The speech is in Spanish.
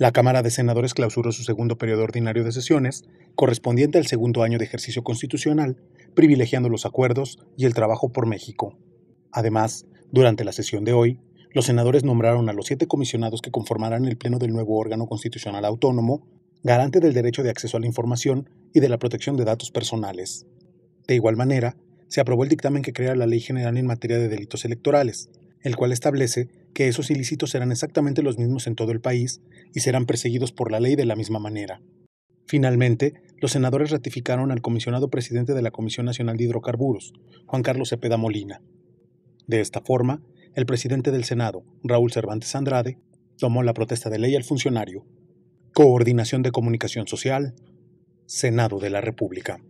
La Cámara de Senadores clausuró su segundo periodo ordinario de sesiones, correspondiente al segundo año de ejercicio constitucional, privilegiando los acuerdos y el trabajo por México. Además, durante la sesión de hoy, los senadores nombraron a los siete comisionados que conformarán el Pleno del nuevo órgano constitucional autónomo, garante del derecho de acceso a la información y de la protección de datos personales. De igual manera, se aprobó el dictamen que crea la Ley General en materia de delitos electorales, el cual establece que esos ilícitos serán exactamente los mismos en todo el país y serán perseguidos por la ley de la misma manera. Finalmente, los senadores ratificaron al comisionado presidente de la Comisión Nacional de Hidrocarburos, Juan Carlos Cepeda Molina. De esta forma, el presidente del Senado, Raúl Cervantes Andrade, tomó la protesta de ley al funcionario. Coordinación de Comunicación Social, Senado de la República.